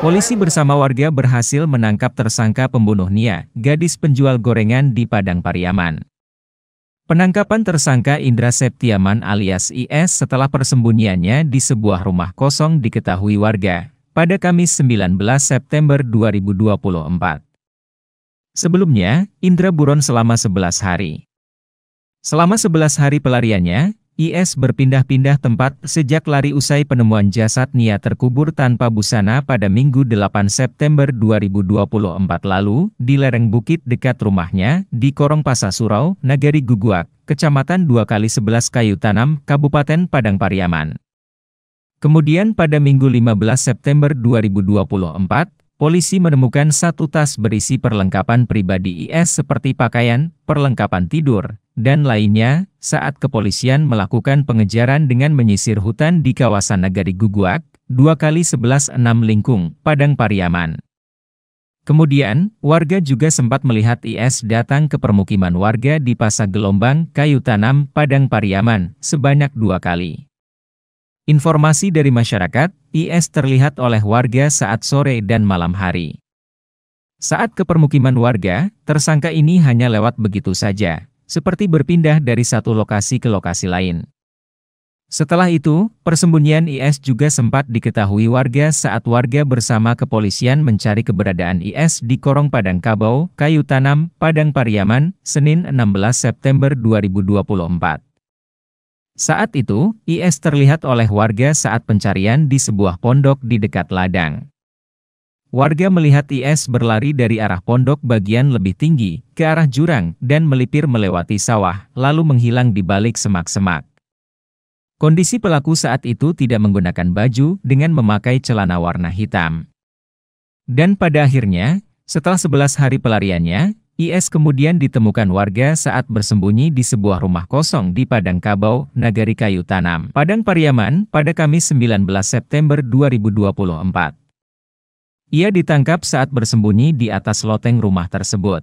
Polisi bersama warga berhasil menangkap tersangka pembunuh Nia, gadis penjual gorengan di Padang Pariaman. Penangkapan tersangka Indra Septiaman alias IS setelah persembunyiannya di sebuah rumah kosong diketahui warga pada Kamis 19 September 2024. Sebelumnya, Indra buron selama 11 hari. Selama 11 hari pelariannya, IS berpindah-pindah tempat sejak lari usai penemuan jasad Nia terkubur tanpa busana pada Minggu 8 September 2024 lalu, di lereng bukit dekat rumahnya, di Korong Pasasurau, Nagari Guguak, Kecamatan 2 kali 11 Kayu Tanam, Kabupaten Padang Pariaman. Kemudian pada Minggu 15 September 2024, polisi menemukan satu tas berisi perlengkapan pribadi IS seperti pakaian, perlengkapan tidur, dan lainnya, saat kepolisian melakukan pengejaran dengan menyisir hutan di kawasan Nagari Guguak, 2 kali 11 6 Lingkung, Padang Pariaman. Kemudian, warga juga sempat melihat IS datang ke permukiman warga di Pasar Gelombang, Kayu Tanam, Padang Pariaman, sebanyak dua kali. Informasi dari masyarakat, IS terlihat oleh warga saat sore dan malam hari. Saat ke permukiman warga, tersangka ini hanya lewat begitu saja, seperti berpindah dari satu lokasi ke lokasi lain. Setelah itu, persembunyian IS juga sempat diketahui warga saat warga bersama kepolisian mencari keberadaan IS di Korong Padang Kabau, Kayu Tanam, Padang Pariaman, Senin 16 September 2024. Saat itu, IS terlihat oleh warga saat pencarian di sebuah pondok di dekat ladang. Warga melihat IS berlari dari arah pondok bagian lebih tinggi, ke arah jurang, dan melipir melewati sawah, lalu menghilang di balik semak-semak. Kondisi pelaku saat itu tidak menggunakan baju dengan memakai celana warna hitam. Dan pada akhirnya, setelah 11 hari pelariannya, IS kemudian ditemukan warga saat bersembunyi di sebuah rumah kosong di Padang Kabau, Nagari Kayu Tanam, Padang Pariaman, pada Kamis 19 September 2024. Ia ditangkap saat bersembunyi di atas loteng rumah tersebut.